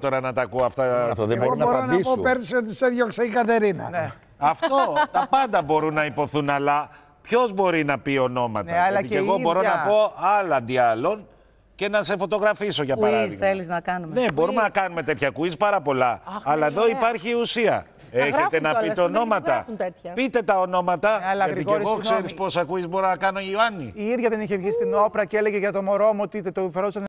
Τώρα να τα ακούω αυτά. Ε, αυτό δεν μπορώ να απαντήσω. πω πέρσι ότι σε διώξε η Κατερίνα. Ναι. Αυτό, τα πάντα μπορούν να υποθούν, αλλά ποιος μπορεί να πει ονόματα. Ναι, αλλά και, εγώ μπορώ να πω άλλα αντί άλλων και να σε φωτογραφίσω για παράδειγμα. Quiz θέλεις να κάνουμε. Ναι, μπορούμε να κάνουμε τέτοια quiz πάρα πολλά. Ναι, αλλά ναι, εδώ υπάρχει ουσία. Έχετε να, πείτε ονόματα. Πείτε τα ονόματα. Ναι, γιατί και εγώ ξέρεις πόσα quiz μπορώ να κάνω, Ιωάννη. Η ίδια δεν είχε βγει στην όπρα και έλεγε για το μωρό μου ότι το φερόταν